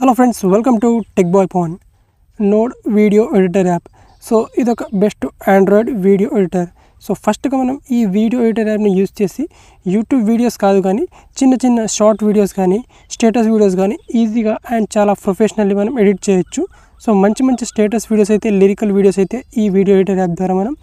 hello friends welcome to Tech Boy phone Node video editor app so ఇదొక best Android video editor so ఫస్ట్గా మనం ఈ video ఎడిటర్ యాప్ని యూజ్ చేసి యూట్యూబ్ వీడియోస్ కాదు కానీ చిన్న చిన్న షార్ట్ వీడియోస్ కానీ స్టేటస్ వీడియోస్ కానీ ఈజీగా అండ్ చాలా ప్రొఫెషనల్లీ మనం ఎడిట్ చేయొచ్చు సో మంచి మంచి స్టేటస్ వీడియోస్ అయితే లిరికల్ వీడియోస్ అయితే ఈ వీడియో ఎడిటర్ యాప్ ద్వారా మనం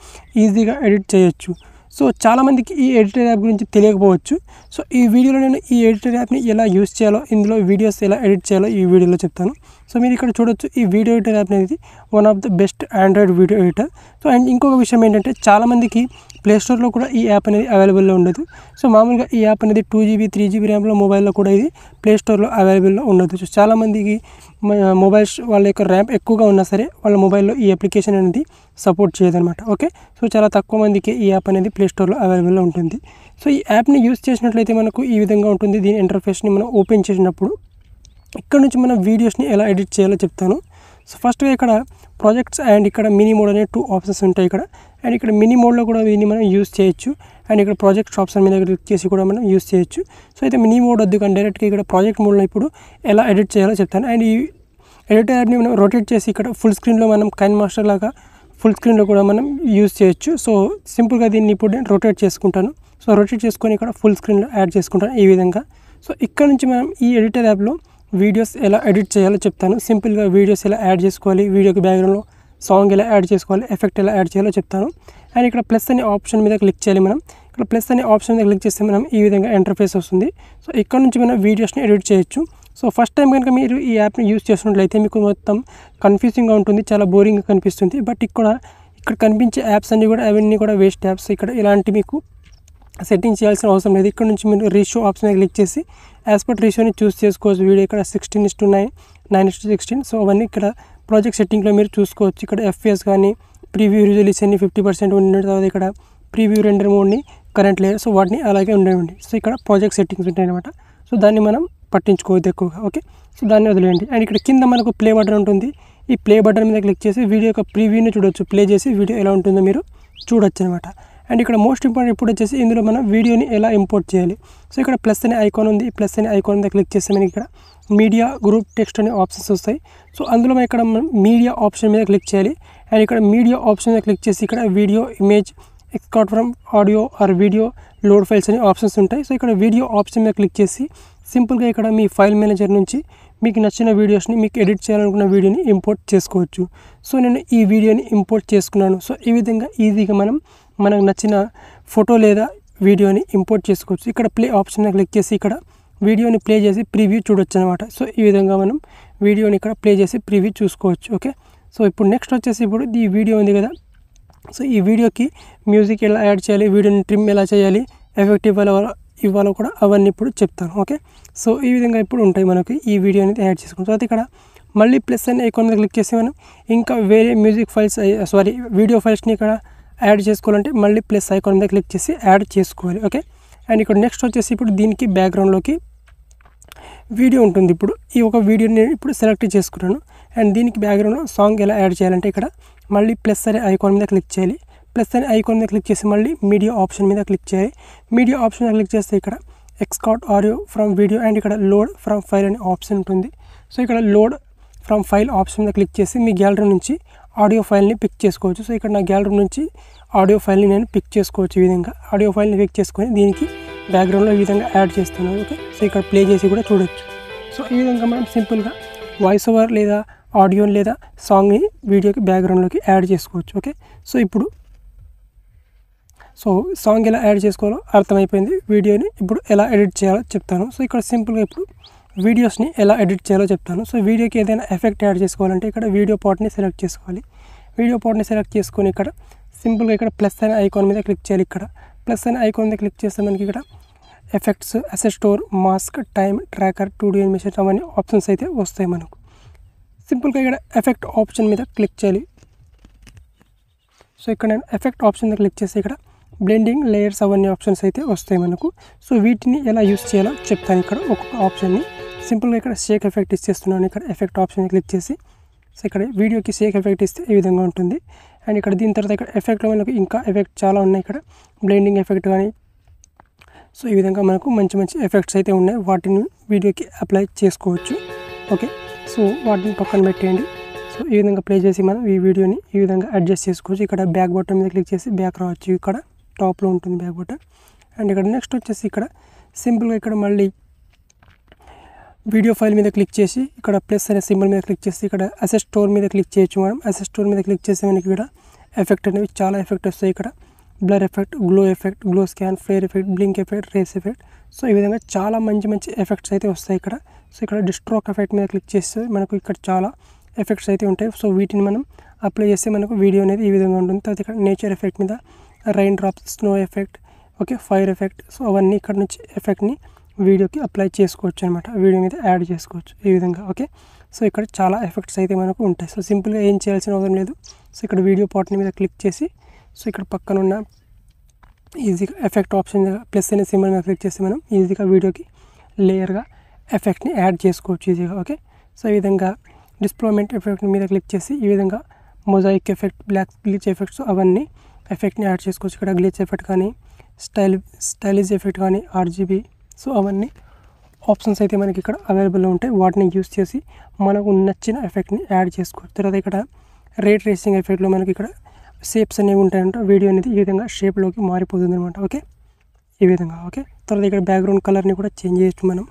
ఈజీగా ఎడిట్ చేయొచ్చు సో చాలామందికి ఈ ఎడిటర్ యాప్ గురించి తెలియకపోవచ్చు సో ఈ వీడియోలో నేను ఈ ఎడిటర్ యాప్ని ఎలా యూస్ చేయాలో ఇందులో వీడియోస్ ఎలా ఎడిట్ చేయాలో ఈ వీడియోలో చెప్తాను సో మీరు ఇక్కడ చూడొచ్చు ఈ వీడియో ఎడిటర్ యాప్ అనేది one of the best Android video editor so and ఇంకొక విషయం ఏంటంటే చాలామందికి ప్లేస్టోర్లో కూడా ఈ యాప్ అనేది అవైలబుల్లో ఉండదు సో మామూలుగా ఈ యాప్ అనేది టూ జీబీ త్రీ జీబీ ర్యామ్లో మొబైల్లో కూడా ఇది ప్లేస్టోర్లో అవైలబుల్లో ఉండదు సో చాలామందికి మొబైల్స్ వాళ్ళ యొక్క ర్యామ్ ఎక్కువగా ఉన్నా సరే వాళ్ళ మొబైల్లో ఈ అప్లికేషన్ అనేది సపోర్ట్ చేయదనమాట ఓకే సో చాలా తక్కువ మందికి ఈ యాప్ అనేది ప్లేస్టోర్లో అవైలబుల్లో ఉంటుంది సో ఈ యాప్ని యూస్ చేసినట్లయితే మనకు ఈ విధంగా ఉంటుంది దీని ఇంటర్ఫేస్ని మనం ఓపెన్ చేసినప్పుడు ఇక్కడ నుంచి మనం వీడియోస్ని ఎలా ఎడిట్ చేయాలో చెప్తాను సో ఫస్ట్గా ఇక్కడ ప్రాజెక్ట్స్ అండ్ ఇక్కడ మినీ మోడ్ అనే టూ ఆప్షన్స్ ఉంటాయి ఇక్కడ అండ్ ఇక్కడ మినీ మోడ్లో కూడా దీన్ని మనం యూస్ చేయొచ్చు అండ్ ఇక్కడ ప్రాజెక్ట్ ఆప్షన్ మీద క్లిక్ చేసి కూడా మనం యూస్ చేయొచ్చు సో అయితే మినీ మోడ్ వద్దు కానీ డైరెక్ట్గా ఇక్కడ ప్రాజెక్ట్ మోడ్లో ఇప్పుడు ఎలా ఎడిట్ చేయాలో చెప్తాను అండ్ ఈ ఎడిట్ యాప్ని మనం రొటేట్ చేసి ఇక్కడ ఫుల్ స్క్రీన్లో మనం కైన్ మాస్టర్ లాగా ఫుల్ స్క్రీన్లో కూడా మనం యూజ్ చేయొచ్చు సో సింపుల్గా దీన్ని ఇప్పుడు నేను రొటేట్ చేసుకుంటాను సో రొటేట్ చేసుకొని ఇక్కడ ఫుల్ స్క్రీన్లో యాడ్ చేసుకుంటాను ఈ విధంగా సో ఇక్కడ నుంచి మనం ఈ ఎడిటర్ యాప్లో వీడియోస్ ఎలా ఎడిట్ చేయాలో చెప్తాను సింపుల్గా వీడియోస్ ఎలా యాడ్ చేసుకోవాలి వీడియోకి బ్యాక్గ్రౌండ్లో సాంగ్ ఎలా యాడ్ చేసుకోవాలి ఎఫెక్ట్ ఎలా యాడ్ చేయాలో చెప్తాను అండ్ ఇక్కడ ప్లస్ అనే ఆప్షన్ మీద క్లిక్ చేయాలి మనం ఇక్కడ ప్లస్ అనే ఆప్షన్ మీద క్లిక్ చేస్తే మనం ఈ విధంగా ఎంటర్ఫేస్ వస్తుంది సో ఇక్కడ నుంచి మనం వీడియోస్ని ఎడిట్ చేయొచ్చు సో ఫస్ట్ టైం కనుక మీరు ఈ యాప్ని యూజ్ చేసినట్లయితే మీకు మొత్తం కన్ఫ్యూజింగ్గా ఉంటుంది చాలా బోరింగ్గా కనిపిస్తుంది బట్ ఇక్కడ ఇక్కడ కనిపించే యాప్స్ అన్నీ కూడా అవన్నీ కూడా వేస్ట్ యాప్స్ ఇక్కడ ఇలాంటి మీకు సెట్టింగ్ చేయాల్సిన అవసరం లేదు ఇక్కడ నుంచి మీరు రీషో ఆప్షన్ క్లిక్ చేసి యాజ్ పర్ రీషోని చూస్ చేసుకోవచ్చు వీడియో ఇక్కడ sixteen is to nine nine is sixteen so అవన్నీ ఇక్కడ ప్రాజెక్ట్ సెట్టింగ్లో మీరు చూసుకోవచ్చు ఇక్కడ ఎఫ్ఎస్ కానీ ప్రీవ్యూ రిజల్యూస్ అన్ని ఫిఫ్టీ పర్సెంట్ ఉండిన తర్వాత ఇక్కడ ప్రీవ్యూ రెండర్ మూడ్ని కరెంట్ లేదు సో వాటిని అలాగే ఉండేవండి సో ఇక్కడ ప్రాజెక్ట్ సెట్టింగ్స్ ఉంటాయన్నమాట సో దాన్ని మనం పట్టించుకోవద్దు ఎక్కువగా ఓకే సో దాన్ని వదిలేయండి అండ్ ఇక్కడ కింద మనకు ప్లే బటన్ ఉంటుంది ఈ ప్లే బటన్ మీద క్లిక్ చేసి వీడియో యొక్క ప్రీవ్యూని చూడొచ్చు ప్లే చేసి వీడియో ఎలా ఉంటుందో మీరు చూడొచ్చు అనమాట అండ్ ఇక్కడ మోస్ట్ ఇంపార్టెంట్ ఇప్పుడు వచ్చేసి ఇందులో మనం వీడియోని ఎలా ఇంపోర్ట్ చేయాలి సో ఇక్కడ ప్లస్ అనే ఐకాన్ ఉంది ప్లస్ అనే ఐకాన్ మీద క్లిక్ చేస్తే మనకి ఇక్కడ మీడియా గ్రూప్ టెక్స్ట్ అనే ఆప్షన్స్ వస్తాయి సో అందులో మనం ఇక్కడ మీడియా ఆప్షన్ మీద క్లిక్ చేయాలి అండ్ ఇక్కడ మీడియా ఆప్షన్ మీద క్లిక్ చేసి ఇక్కడ video image extract from audio or video load files అనే ఆప్షన్స్ ఉంటాయి సో ఇక్కడ వీడియో ఆప్షన్ మీద క్లిక్ చేసి సింపుల్గా ఇక్కడ మీ ఫైల్ మేనేజర్ నుంచి మీకు నచ్చిన వీడియోస్ని మీకు ఎడిట్ చేయాలనుకున్న వీడియోని ఇంపోర్ట్ చేసుకోవచ్చు సో నేను ఈ వీడియోని ఇంపోర్ట్ చేసుకున్నాను సో ఈ విధంగా ఈజీగా మనం మనకు నచ్చిన ఫోటో లేదా వీడియోని ఇంపోర్ట్ చేసుకోవచ్చు ఇక్కడ ప్లే ఆప్షన్ క్లిక్ చేసి ఇక్కడ వీడియోని ప్లే చేసి ప్రివ్యూ చూడొచ్చు అనమాట సో ఈ విధంగా మనం వీడియోని ఇక్కడ ప్లే చేసి ప్రివ్యూ చూసుకోవచ్చు ఓకే సో ఇప్పుడు నెక్స్ట్ వచ్చేసి ఇప్పుడు ఈ వీడియో ఉంది కదా సో ఈ వీడియోకి మ్యూజిక్ ఎలా యాడ్ చేయాలి వీడియోని ట్రిమ్ ఎలా చేయాలి ఎఫెక్టివ్ ఎలా ఇవ్వాలో కూడా అవన్నీ ఇప్పుడు చెప్తాను ఓకే సో ఈ విధంగా ఇప్పుడు ఉంటాయి మనకి ఈ వీడియో అనేది యాడ్ చేసుకుంటాం తర్వాత ఇక్కడ మళ్ళీ ప్లస్ అనే ఎక్కువ క్లిక్ చేసి మనం ఇంకా వేరే మ్యూజిక్ ఫైల్స్ సారీ వీడియో ఫైల్స్ని ఇక్కడ యాడ్ చేసుకోవాలంటే మళ్ళీ ప్లస్ ఐకాన్ మీద క్లిక్ చేసి యాడ్ చేసుకోవాలి ఓకే అండ్ ఇక్కడ నెక్స్ట్ వచ్చేసి ఇప్పుడు దీనికి బ్యాక్గ్రౌండ్లోకి వీడియో ఉంటుంది ఇప్పుడు ఈ ఒక వీడియోని నేను ఇప్పుడు సెలెక్ట్ చేసుకున్నాను అండ్ దీనికి బ్యాక్గ్రౌండ్లో సాంగ్ ఎలా యాడ్ చేయాలంటే ఇక్కడ మళ్ళీ ప్లస్ అనే ఐకాన్ మీద క్లిక్ చేయాలి ప్లస్ అనే ఐకాన్ మీద క్లిక్ చేసి మళ్ళీ మీడియా ఆప్షన్ మీద క్లిక్ చేయాలి మీడియా ఆప్షన్ మీద క్లిక్ చేస్తే ఇక్కడ extract audio from video and ఇక్కడ లోడ్ ఫ్రమ్ ఫైల్ అనే ఆప్షన్ ఉంటుంది సో ఇక్కడ లోడ్ ఫ్రమ్ ఫైల్ ఆప్షన్ మీద క్లిక్ చేసి మీ గ్యాలరీ నుంచి ఆడియో ఫైల్ని పిక్ చేసుకోవచ్చు సో ఇక్కడ నా గ్యాలరీ నుంచి ఆడియో ఫైల్ని నేను పిక్ చేసుకోవచ్చు ఈ విధంగా ఆడియో ఫైల్ని పిక్ చేసుకొని దీనికి బ్యాక్గ్రౌండ్లో ఈ విధంగా యాడ్ చేస్తాను ఓకే సో ఇక్కడ ప్లే చేసి కూడా చూడొచ్చు సో ఈ విధంగా మనం సింపుల్గా వాయిస్ ఓవర్ లేదా ఆడియో లేదా సాంగ్ని వీడియోకి బ్యాక్గ్రౌండ్లోకి యాడ్ చేసుకోవచ్చు ఓకే సో ఇప్పుడు సో సాంగ్ ఎలా యాడ్ చేసుకోవాలో అర్థమైపోయింది వీడియోని ఇప్పుడు ఎలా ఎడిట్ చేయాలో చెప్తాను సో ఇక్కడ సింపుల్గా ఇప్పుడు వీడియోస్ని ఎలా ఎడిట్ చేయాలో చెప్తాను సో వీడియోకి ఏదైనా ఎఫెక్ట్ యాడ్ చేసుకోవాలంటే ఇక్కడ వీడియో పార్ట్ని సెలెక్ట్ చేసుకోవాలి వీడియో పార్ట్ని సెలెక్ట్ చేసుకొని ఇక్కడ సింపుల్గా ఇక్కడ ప్లస్ అనే ఐకాన్ మీద క్లిక్ చేయాలి ఇక్కడ ప్లస్ అనే ఐకాన్ మీద క్లిక్ చేస్తే మనకి ఇక్కడ effects asset store mask time tracker two D animation అవన్నీ ఆప్షన్స్ అయితే వస్తాయి మనకు సింపుల్గా ఇక్కడ ఎఫెక్ట్ ఆప్షన్ మీద క్లిక్ చేయాలి సో ఇక్కడ నేను ఎఫెక్ట్ ఆప్షన్ మీద క్లిక్ చేస్తే ఇక్కడ బ్లెండింగ్ లేయర్స్ అవన్నీ ఆప్షన్స్ అయితే వస్తాయి మనకు సో వీటిని ఎలా యూస్ చేయాలో చెప్తాను ఇక్కడ ఒక్కొక్క ఆప్షన్ని సింపుల్గా ఇక్కడ షేక్ ఎఫెక్ట్ ఇచ్చేస్తున్నాను ఇక్కడ ఎఫెక్ట్ ఆప్షన్ క్లిక్ చేసి సో ఇక్కడ వీడియోకి షేక్ ఎఫెక్ట్ ఇస్తే ఈ విధంగా ఉంటుంది అండ్ ఇక్కడ దీని తర్వాత ఇక్కడ ఎఫెక్ట్లో మనకు ఇంకా ఎఫెక్ట్ చాలా ఉన్నాయి ఇక్కడ బ్లెండింగ్ ఎఫెక్ట్ కానీ సో ఈ విధంగా మనకు మంచి మంచి ఎఫెక్ట్స్ అయితే ఉన్నాయి వాటిని వీడియోకి అప్లై చేసుకోవచ్చు ఓకే సో వాటిని పక్కన పెట్టేయండి సో ఈ విధంగా ప్లే చేసి మనం ఈ వీడియోని ఈ విధంగా అడ్జస్ట్ చేసుకోవచ్చు ఇక్కడ బ్యాక్ బటన్ మీద క్లిక్ చేసి బ్యాక్ రావచ్చు ఇక్కడ టాప్లో ఉంటుంది బ్యాక్ బటన్ అండ్ ఇక్కడ నెక్స్ట్ వచ్చేసి ఇక్కడ సింపుల్గా ఇక్కడ మళ్ళీ వీడియో ఫైల్ మీద క్లిక్ చేసి ఇక్కడ ప్లస్ అనే సింబల్ మీద క్లిక్ చేసి ఇక్కడ అసెస్ స్టోర్ మీద క్లిక్ చేయొచ్చు మనం అసెస్ స్టోర్ మీద క్లిక్ చేసే మనకి ఇక్కడ ఎఫెక్ట్ అనేవి చాలా ఎఫెక్ట్ వస్తాయి ఇక్కడ blur effect glow effect glow scan flare effect blink effect rays effect so ఈ విధంగా చాలా మంచి మంచి ఎఫెక్ట్స్ అయితే వస్తాయి ఇక్కడ సో ఇక్కడ డిస్ట్రోక్ ఎఫెక్ట్ మీద క్లిక్ చేస్తే మనకు ఇక్కడ చాలా ఎఫెక్ట్స్ అయితే ఉంటాయి సో వీటిని మనం అప్లై చేస్తే మనకు వీడియో అనేది ఈ విధంగా ఉంటుంది తర్వాత ఇక్కడ నేచర్ ఎఫెక్ట్ మీద rain drops snow effect okay fire effect so అవన్నీ ఇక్కడ నుంచి ఎఫెక్ట్ని వీడియోకి అప్లై చేసుకోవచ్చు అనమాట వీడియో మీద యాడ్ చేసుకోవచ్చు ఈ విధంగా ఓకే సో ఇక్కడ చాలా ఎఫెక్ట్స్ అయితే మనకు ఉంటాయి సో సింపుల్గా ఏం చేయాల్సిన అవసరం లేదు సో ఇక్కడ వీడియో పాటిని మీద క్లిక్ చేసి సో ఇక్కడ పక్కన ఉన్న ఈజీగా ఎఫెక్ట్ ఆప్షన్ ప్లస్ అనే సింబల్ మీద క్లిక్ చేస్తే మనం ఈజీగా వీడియోకి లేయర్గా ఎఫెక్ట్ని యాడ్ చేసుకోవచ్చు ఈజీగా ఓకే సో ఈ విధంగా డిస్ప్లోమెంట్ ఎఫెక్ట్ మీద క్లిక్ చేసి ఈ విధంగా mosaic effect block glitch effects అవన్నీ ఎఫెక్ట్ని యాడ్ చేసుకోవచ్చు ఇక్కడ గ్లిచ్ ఎఫెక్ట్ కానీ స్టైల్ స్టైలిష్ ఎఫెక్ట్ కానీ ఆర్జీబీ సో అవన్నీ ఆప్షన్స్ అయితే మనకి ఇక్కడ అవైలబుల్లో ఉంటాయి వాటిని యూస్ చేసి మనకు నచ్చిన ఎఫెక్ట్ని యాడ్ చేసుకోవచ్చు తర్వాత ఇక్కడ రేట్ రేసింగ్ ఎఫెక్ట్లో మనకి ఇక్కడ షేప్స్ అనేవి ఉంటాయంట వీడియో అనేది ఈ విధంగా షేప్లోకి మారిపోతుంది అనమాట ఓకే ఈ విధంగా ఓకే తర్వాత ఇక్కడ బ్యాక్గ్రౌండ్ కలర్ని కూడా చేంజ్ చేయొచ్చు మనం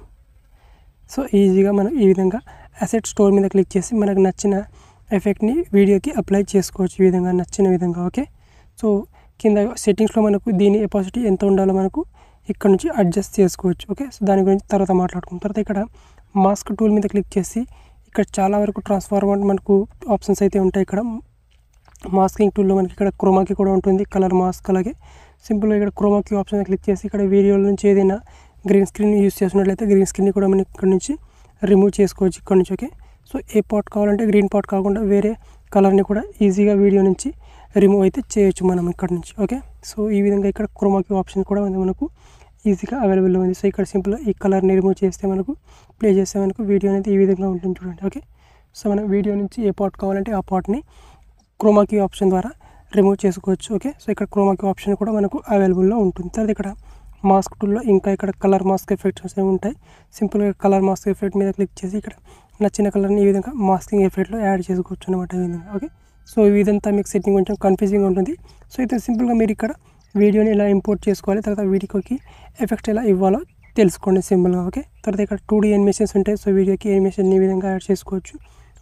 సో ఈజీగా మనం ఈ విధంగా అసెట్ స్టోర్ మీద క్లిక్ చేసి మనకు నచ్చిన ఎఫెక్ట్ని వీడియోకి అప్లై చేసుకోవచ్చు ఈ విధంగా నచ్చిన విధంగా ఓకే సో కింద సెట్టింగ్స్లో మనకు దీని ఎపాసిటీ ఎంత ఉండాలో మనకు ఇక్కడ నుంచి అడ్జస్ట్ చేసుకోవచ్చు ఓకే సో దాని గురించి తర్వాత మాట్లాడుకున్న తర్వాత ఇక్కడ మాస్క్ టూల్ మీద క్లిక్ చేసి ఇక్కడ చాలా వరకు ట్రాన్స్ఫార్మర్ మనకు ఆప్షన్స్ అయితే ఉంటాయి ఇక్కడ మాస్కింగ్ టూల్లో మనకి ఇక్కడ క్రోమాకి కూడా ఉంటుంది కలర్ మాస్క్ అలాగే సింపుల్గా ఇక్కడ క్రోమాకి ఆప్షన్ క్లిక్ చేసి ఇక్కడ వీడియోల నుంచి ఏదైనా గ్రీన్ స్క్రీన్ యూస్ చేసినట్లయితే గ్రీన్ స్క్రీన్ కూడా మనం ఇక్కడ నుంచి రిమూవ్ చేసుకోవచ్చు ఇక్కడ నుంచి ఓకే సో ఏ పాట్ కావాలంటే గ్రీన్ పాట్ కాకుండా వేరే కలర్ని కూడా ఈజీగా వీడియో నుంచి రిమూవ్ అయితే చేయొచ్చు మనం ఇక్కడ నుంచి ఓకే సో ఈ విధంగా ఇక్కడ క్రోమాకి ఆప్షన్ కూడా ఉంది మనకు ఈజీగా అవైలబుల్ ఉంది సో ఇక్కడ సింపుల్గా ఈ కలర్ని రిమూవ్ చేస్తే మనకు ప్లే చేస్తే మనకు వీడియో అనేది ఈ విధంగా ఉంటుంది చూడండి ఓకే సో మనం వీడియో నుంచి ఏ పార్ట్ కావాలంటే ఆ పార్ట్ని క్రోమాకి ఆప్షన్ ద్వారా రిమూవ్ చేసుకోవచ్చు ఓకే సో ఇక్కడ క్రోమాకి ఆప్షన్ కూడా మనకు అవైలబుల్లో ఉంటుంది తర్వాత ఇక్కడ మాస్క్ టూల్లో ఇంకా ఇక్కడ కలర్ మాస్క్ ఎఫెక్ట్స్ అనేవి ఉంటాయి సింపుల్గా కలర్ మాస్క్ ఎఫెక్ట్ మీద క్లిక్ చేసి ఇక్కడ నచ్చిన కలర్ని ఈ విధంగా మాస్కింగ్ ఎఫెక్ట్లో యాడ్ చేసుకోవచ్చు అనమాట ఈ విధంగా ఓకే సో ఇదంతా మీకు సెట్టింగ్ కొంచెం కన్ఫ్యూజింగ్ ఉంటుంది సో అయితే సింపుల్గా మీరు ఇక్కడ వీడియోని ఎలా ఇంపోర్ట్ చేసుకోవాలి తర్వాత వీడియోకి ఎఫెక్ట్ ఎలా ఇవ్వాలో తెలుసుకోండి సింపుల్గా ఓకే తర్వాత ఇక్కడ టూ డీ ఎనిమేషన్స్ ఉంటాయి సో వీడియోకి ఎనిమేషన్ ఈ విధంగా యాడ్ చేసుకోవచ్చు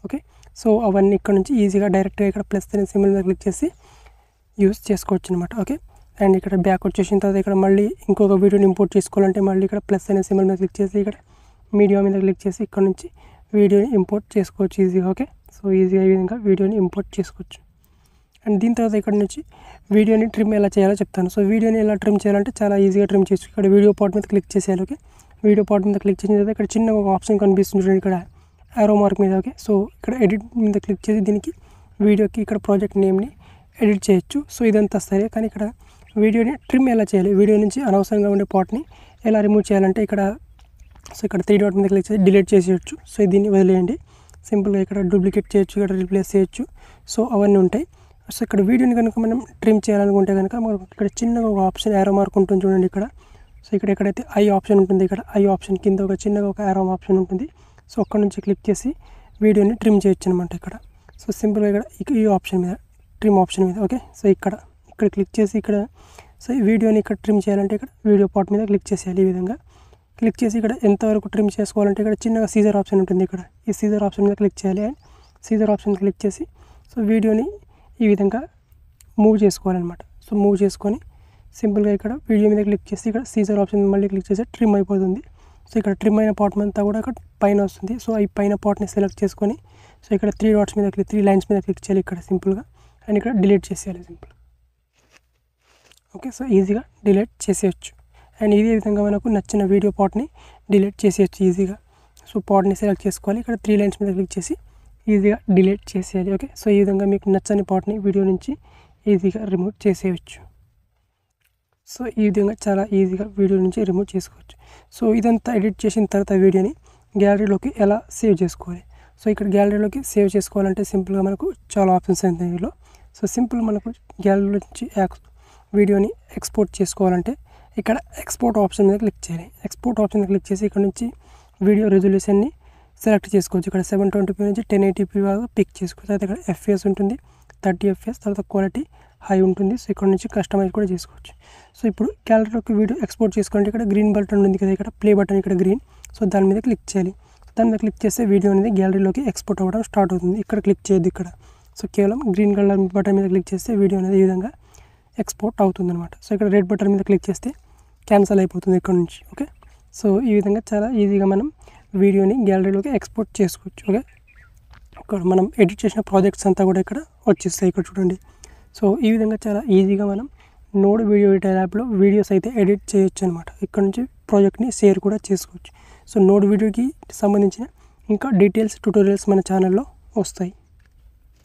ఓకే సో అవన్నీ ఇక్కడ నుంచి ఈజీగా డైరెక్ట్గా ఇక్కడ ప్లస్ తిన సింబల్ మీద క్లిక్ చేసి యూస్ చేసుకోవచ్చు అనమాట ఓకే అండ్ ఇక్కడ బ్యాక్ వచ్చేసిన తర్వాత ఇక్కడ మళ్ళీ ఇంకొక వీడియోని ఇంపోర్ట్ చేసుకోవాలంటే మళ్ళీ ఇక్కడ ప్లస్ అయిన సింబల్ మీద క్లిక్ చేసి ఇక్కడ మీడియా మీద క్లిక్ చేసి ఇక్కడ నుంచి వీడియోని ఇంపోర్ట్ చేసుకోవచ్చు ఈజీగా ఓకే సో ఈజీగా ఈ విధంగా వీడియోని ఇంపోర్ట్ చేసుకోవచ్చు అండ్ దీని తర్వాత ఇక్కడ నుంచి వీడియోని ట్రిమ్ ఎలా చేయాలో చెప్తాను సో వీడియోని ఎలా ట్రిమ్ చేయాలంటే చాలా ఈజీగా ట్రిమ్ చేయొచ్చు ఇక్కడ వీడియో పార్ట్ మీద క్లిక్ చేసేయాలి ఓకే వీడియో పార్ట్ మీద క్లిక్ చేసిన తర్వాత ఇక్కడ చిన్న ఒక ఆప్షన్ కనిపిస్తుంది చూడండి ఇక్కడ ఆరో మార్క్ మీద ఓకే సో ఇక్కడ ఎడిట్ మీద క్లిక్ చేసి దీనికి వీడియోకి ఇక్కడ ప్రాజెక్ట్ నేమ్ని ఎడిట్ చేయొచ్చు సో ఇదంతా సరే కానీ ఇక్కడ వీడియోని ట్రిమ్ ఎలా చేయాలి వీడియో నుంచి అనవసరంగా ఉండే పార్ట్ని ఎలా రిమూవ్ చేయాలంటే ఇక్కడ సో ఇక్కడ త్రీ డాట్ మీద క్లిక్ చేసి డిలీట్ చేసేయచ్చు సో దీన్ని వదిలేయండి సింపుల్గా ఇక్కడ డూప్లికేట్ చేయొచ్చు ఇక్కడ రీప్లేస్ చేయొచ్చు సో అవన్నీ ఉంటాయి సో ఇక్కడ వీడియోని కనుక మనం ట్రిమ్ చేయాలనుకుంటే కనుక మనకు ఇక్కడ చిన్నగా ఒక ఆప్షన్ ఏరో మార్క్ ఉంటుంది చూడండి ఇక్కడ సో ఇక్కడ ఎక్కడైతే ఐ ఆప్షన్ ఉంటుంది ఇక్కడ ఐ ఆప్షన్ కింద ఒక చిన్నగా ఒక ఏరో ఆప్షన్ ఉంటుంది సో అక్కడ నుంచి క్లిక్ చేసి వీడియోని ట్రిమ్ చేయొచ్చు అనమాట ఇక్కడ సో సింపుల్గా ఇక్కడ ఈ ఆప్షన్ మీద ట్రిమ్ ఆప్షన్ మీద ఓకే సో ఇక్కడ ఇక్కడ క్లిక్ చేసి ఇక్కడ సో ఈ వీడియోని ఇక్కడ ట్రిమ్ చేయాలంటే ఇక్కడ వీడియో పార్ట్ మీద క్లిక్ చేసేయాలి ఈ విధంగా క్లిక్ చేసి ఇక్కడ ఎంతవరకు ట్రిమ్ చేసుకోవాలంటే ఇక్కడ చిన్నగా సీజర్ ఆప్షన్ ఉంటుంది ఇక్కడ ఈ సీజర్ ఆప్షన్ మీద క్లిక్ చేయాలి అండ్ సీజర్ ఆప్షన్ క్లిక్ చేసి సో వీడియోని ఈ విధంగా మూవ్ చేసుకోవాలన్నమాట సో మూవ్ చేసుకొని సింపుల్గా ఇక్కడ వీడియో మీద క్లిక్ చేసి ఇక్కడ సీజర్ ఆప్షన్ మళ్ళీ క్లిక్ చేసి ట్రిమ్ అయిపోతుంది సో ఇక్కడ ట్రిమ్ అయిన పార్ట్ అంతా కూడా ఇక్కడ పైన వస్తుంది సో ఈ పైన పార్ట్ని సెలెక్ట్ చేసుకొని సో ఇక్కడ త్రీ డాట్స్ మీద క్లిక్ త్రీ లైన్స్ మీద క్లిక్ చేయాలి ఇక్కడ సింపుల్గా అండ్ ఇక్కడ డిలీట్ చేసేయాలి సింపుల్ ఓకే సో ఈజీగా డిలీట్ చేసేయచ్చు అండ్ ఇదే విధంగా మనకు నచ్చిన వీడియో పాట్ని డిలీట్ చేసేయచ్చు ఈజీగా సో పాట్ని సెలెక్ట్ చేసుకోవాలి ఇక్కడ త్రీ లైన్స్ మీద క్లిక్ చేసి ఈజీగా డిలీట్ చేసేయాలి ఓకే సో ఈ విధంగా మీకు నచ్చని పార్ట్ని వీడియో నుంచి ఈజీగా రిమూవ్ చేసేయచ్చు సో ఈ విధంగా చాలా ఈజీగా వీడియో నుంచి రిమూవ్ చేసుకోవచ్చు సో ఇదంతా ఎడిట్ చేసిన తర్వాత వీడియోని గ్యాలరీలోకి ఎలా సేవ్ చేసుకోవాలి సో ఇక్కడ గ్యాలరీలోకి సేవ్ చేసుకోవాలంటే సింపుల్గా మనకు చాలా ఆప్షన్స్ ఉన్నాయి దీనిలో సో సింపుల్ మనకు గ్యాలరీ నుంచి వీడియోని ఎక్స్పోర్ట్ చేసుకోవాలంటే ఇక్కడ ఎక్స్పోర్ట్ ఆప్షన్ మీద క్లిక్ చేయాలి ఎక్స్పోర్ట్ ఆప్షన్ మీద క్లిక్ చేసి ఇక్కడ నుంచి వీడియో రెజల్యూషన్ని సెలెక్ట్ చేసుకోవచ్చు ఇక్కడ సెవెన్ ట్వంటీపీ నుంచి టెన్ ఎయిటీపీ వరకు పిక్ చేసుకోవచ్చు తర్వాత ఇక్కడ ఎఫ్ఎస్ ఉంటుంది థర్టీ ఎఫ్ఎస్ తర్వాత క్వాలిటీ హై ఉంటుంది సో ఇక్కడ నుంచి కస్టమైజ్ కూడా చేసుకోవచ్చు సో ఇప్పుడు క్యాలరీలోకి వీడియో ఎక్స్పోర్ట్ చేసుకోండి ఇక్కడ గ్రీన్ బటన్ ఉంది కదా ఇక్కడ ప్లే బటన్ ఇక్కడ గ్రీన్ సో దాని మీద క్లిక్ చేయాలి దాని మీద క్లిక్ చేస్తే వీడియో అనేది గ్యాలరీలోకి ఎక్స్పోర్ట్ అవ్వడం స్టార్ట్ అవుతుంది ఇక్కడ క్లిక్ చేయొద్దు ఇక్కడ సో కేవలం గ్రీన్ కలర్ బటన్ మీద క్లిక్ చేస్తే వీడియో అనేది ఈ విధంగా ఎక్స్పోర్ట్ అవుతుందన్నమాట సో ఇక్కడ రెడ్ బటన్ మీద క్లిక్ చేస్తే క్యాన్సల్ అయిపోతుంది ఇక్కడ నుంచి ఓకే సో ఈ విధంగా చాలా ఈజీగా మనం వీడియోని గ్యాలరీలోకి ఎక్స్పోర్ట్ చేసుకోవచ్చు ఓకే ఇక్కడ మనం ఎడిట్ చేసిన ప్రాజెక్ట్స్ అంతా కూడా ఇక్కడ వచ్చేస్తాయి ఇక్కడ చూడండి సో ఈ విధంగా చాలా ఈజీగా మనం నోడ్ వీడియో ఎడిటర్ యాప్లో వీడియోస్ అయితే ఎడిట్ చేయొచ్చు అనమాట ఇక్కడ నుంచి ప్రాజెక్ట్ని షేర్ కూడా చేసుకోవచ్చు సో నోడ్ వీడియోకి సంబంధించిన ఇంకా డీటెయిల్స్ ట్యూటోరియల్స్ మన ఛానల్లో వస్తాయి